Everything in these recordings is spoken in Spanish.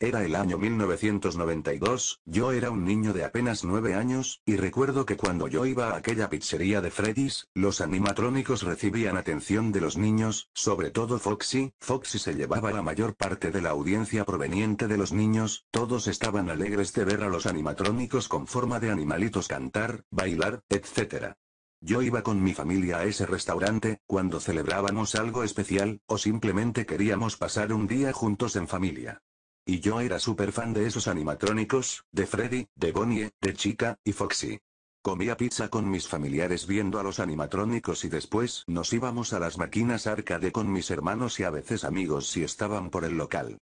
Era el año 1992, yo era un niño de apenas 9 años, y recuerdo que cuando yo iba a aquella pizzería de Freddy's, los animatrónicos recibían atención de los niños, sobre todo Foxy, Foxy se llevaba la mayor parte de la audiencia proveniente de los niños, todos estaban alegres de ver a los animatrónicos con forma de animalitos cantar, bailar, etc. Yo iba con mi familia a ese restaurante, cuando celebrábamos algo especial, o simplemente queríamos pasar un día juntos en familia. Y yo era súper fan de esos animatrónicos, de Freddy, de Bonnie, de Chica, y Foxy. Comía pizza con mis familiares viendo a los animatrónicos y después nos íbamos a las máquinas arcade con mis hermanos y a veces amigos si estaban por el local.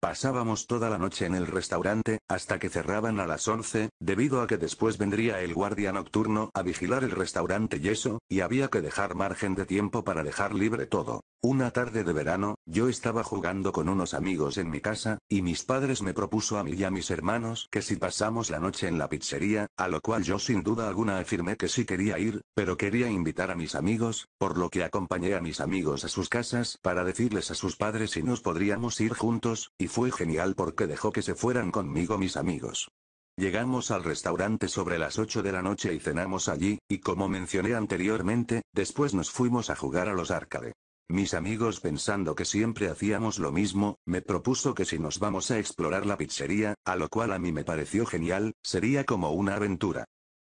Pasábamos toda la noche en el restaurante, hasta que cerraban a las 11, debido a que después vendría el guardia nocturno a vigilar el restaurante y eso, y había que dejar margen de tiempo para dejar libre todo. Una tarde de verano, yo estaba jugando con unos amigos en mi casa, y mis padres me propuso a mí y a mis hermanos que si pasamos la noche en la pizzería, a lo cual yo sin duda alguna afirmé que sí quería ir, pero quería invitar a mis amigos, por lo que acompañé a mis amigos a sus casas para decirles a sus padres si nos podríamos ir juntos, y fue genial porque dejó que se fueran conmigo mis amigos. Llegamos al restaurante sobre las 8 de la noche y cenamos allí, y como mencioné anteriormente, después nos fuimos a jugar a los arcade. Mis amigos pensando que siempre hacíamos lo mismo, me propuso que si nos vamos a explorar la pizzería, a lo cual a mí me pareció genial, sería como una aventura.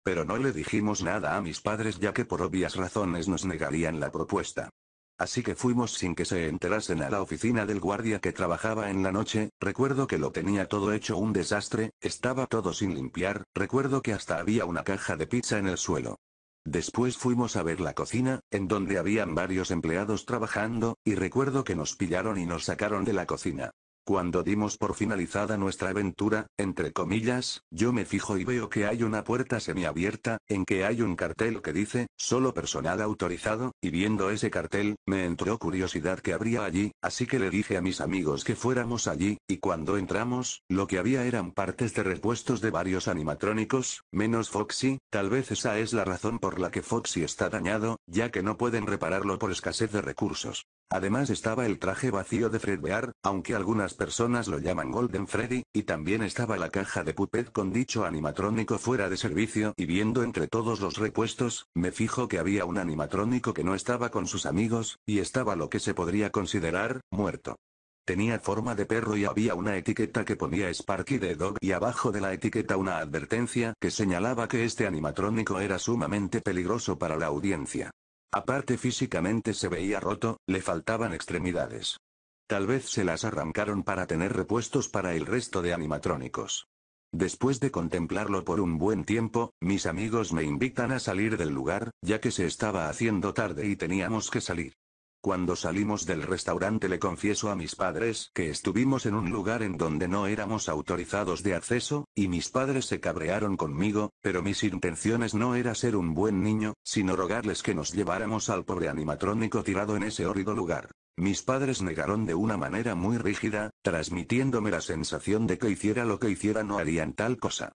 Pero no le dijimos nada a mis padres ya que por obvias razones nos negarían la propuesta. Así que fuimos sin que se enterasen a la oficina del guardia que trabajaba en la noche, recuerdo que lo tenía todo hecho un desastre, estaba todo sin limpiar, recuerdo que hasta había una caja de pizza en el suelo. Después fuimos a ver la cocina, en donde habían varios empleados trabajando, y recuerdo que nos pillaron y nos sacaron de la cocina. Cuando dimos por finalizada nuestra aventura, entre comillas, yo me fijo y veo que hay una puerta semiabierta, en que hay un cartel que dice, solo personal autorizado, y viendo ese cartel, me entró curiosidad que habría allí, así que le dije a mis amigos que fuéramos allí, y cuando entramos, lo que había eran partes de repuestos de varios animatrónicos, menos Foxy, tal vez esa es la razón por la que Foxy está dañado, ya que no pueden repararlo por escasez de recursos. Además estaba el traje vacío de Fredbear, aunque algunas personas lo llaman Golden Freddy, y también estaba la caja de Puppet con dicho animatrónico fuera de servicio y viendo entre todos los repuestos, me fijo que había un animatrónico que no estaba con sus amigos, y estaba lo que se podría considerar, muerto. Tenía forma de perro y había una etiqueta que ponía Sparky the Dog y abajo de la etiqueta una advertencia que señalaba que este animatrónico era sumamente peligroso para la audiencia. Aparte físicamente se veía roto, le faltaban extremidades. Tal vez se las arrancaron para tener repuestos para el resto de animatrónicos. Después de contemplarlo por un buen tiempo, mis amigos me invitan a salir del lugar, ya que se estaba haciendo tarde y teníamos que salir. Cuando salimos del restaurante le confieso a mis padres que estuvimos en un lugar en donde no éramos autorizados de acceso, y mis padres se cabrearon conmigo, pero mis intenciones no era ser un buen niño, sino rogarles que nos lleváramos al pobre animatrónico tirado en ese horrido lugar. Mis padres negaron de una manera muy rígida, transmitiéndome la sensación de que hiciera lo que hiciera no harían tal cosa.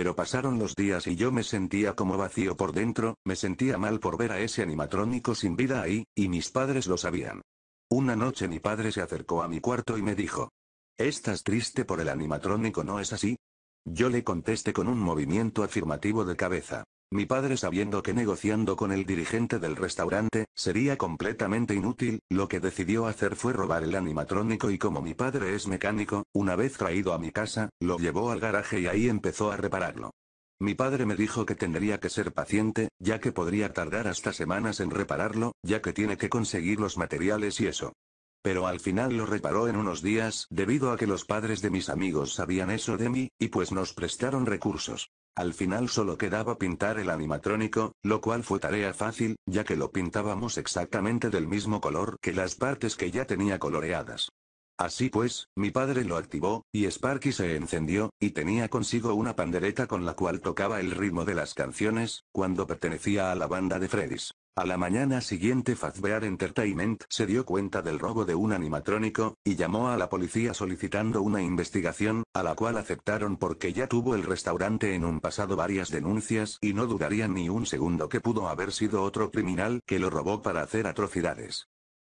Pero pasaron los días y yo me sentía como vacío por dentro, me sentía mal por ver a ese animatrónico sin vida ahí, y mis padres lo sabían. Una noche mi padre se acercó a mi cuarto y me dijo. ¿Estás triste por el animatrónico no es así? Yo le contesté con un movimiento afirmativo de cabeza. Mi padre sabiendo que negociando con el dirigente del restaurante, sería completamente inútil, lo que decidió hacer fue robar el animatrónico y como mi padre es mecánico, una vez traído a mi casa, lo llevó al garaje y ahí empezó a repararlo. Mi padre me dijo que tendría que ser paciente, ya que podría tardar hasta semanas en repararlo, ya que tiene que conseguir los materiales y eso. Pero al final lo reparó en unos días debido a que los padres de mis amigos sabían eso de mí, y pues nos prestaron recursos. Al final solo quedaba pintar el animatrónico, lo cual fue tarea fácil, ya que lo pintábamos exactamente del mismo color que las partes que ya tenía coloreadas. Así pues, mi padre lo activó, y Sparky se encendió, y tenía consigo una pandereta con la cual tocaba el ritmo de las canciones, cuando pertenecía a la banda de Freddy's. A la mañana siguiente Fazbear Entertainment se dio cuenta del robo de un animatrónico, y llamó a la policía solicitando una investigación, a la cual aceptaron porque ya tuvo el restaurante en un pasado varias denuncias y no dudaría ni un segundo que pudo haber sido otro criminal que lo robó para hacer atrocidades.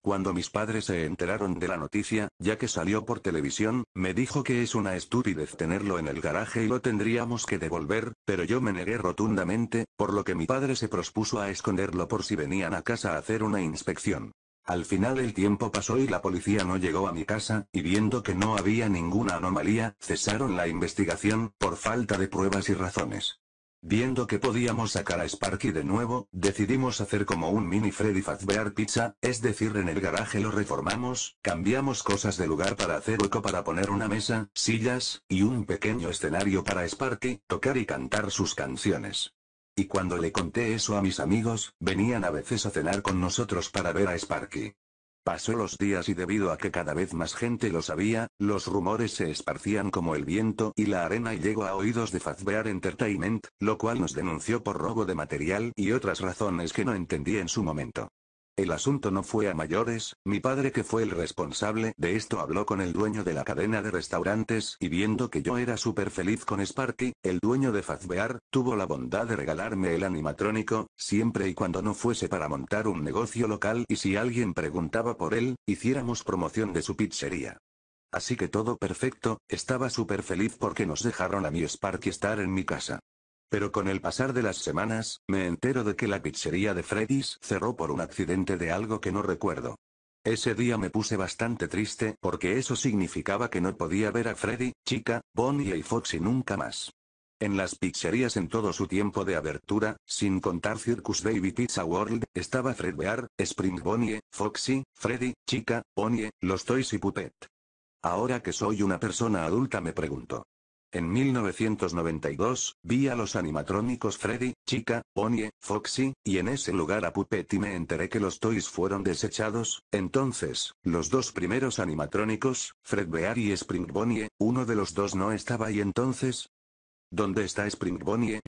Cuando mis padres se enteraron de la noticia, ya que salió por televisión, me dijo que es una estupidez tenerlo en el garaje y lo tendríamos que devolver, pero yo me negué rotundamente, por lo que mi padre se prospuso a esconderlo por si venían a casa a hacer una inspección. Al final el tiempo pasó y la policía no llegó a mi casa, y viendo que no había ninguna anomalía, cesaron la investigación, por falta de pruebas y razones. Viendo que podíamos sacar a Sparky de nuevo, decidimos hacer como un mini Freddy Fazbear Pizza, es decir en el garaje lo reformamos, cambiamos cosas de lugar para hacer hueco para poner una mesa, sillas, y un pequeño escenario para Sparky, tocar y cantar sus canciones. Y cuando le conté eso a mis amigos, venían a veces a cenar con nosotros para ver a Sparky. Pasó los días y debido a que cada vez más gente lo sabía, los rumores se esparcían como el viento y la arena llegó a oídos de Fazbear Entertainment, lo cual nos denunció por robo de material y otras razones que no entendí en su momento. El asunto no fue a mayores, mi padre que fue el responsable de esto habló con el dueño de la cadena de restaurantes y viendo que yo era súper feliz con Sparky, el dueño de Fazbear, tuvo la bondad de regalarme el animatrónico, siempre y cuando no fuese para montar un negocio local y si alguien preguntaba por él, hiciéramos promoción de su pizzería. Así que todo perfecto, estaba súper feliz porque nos dejaron a mi Sparky estar en mi casa. Pero con el pasar de las semanas, me entero de que la pizzería de Freddy's cerró por un accidente de algo que no recuerdo. Ese día me puse bastante triste porque eso significaba que no podía ver a Freddy, Chica, Bonnie y Foxy nunca más. En las pizzerías en todo su tiempo de abertura, sin contar Circus Baby Pizza World, estaba Fred Bear, Spring Bonnie, Foxy, Freddy, Chica, Bonnie, los Toys y Puppet. Ahora que soy una persona adulta me pregunto, en 1992, vi a los animatrónicos Freddy, Chica, Bonnie, Foxy, y en ese lugar a Puppet y me enteré que los toys fueron desechados, entonces, los dos primeros animatrónicos, Fredbear y Spring Bonnie, uno de los dos no estaba y entonces... ¿Dónde está Spring Bonnie?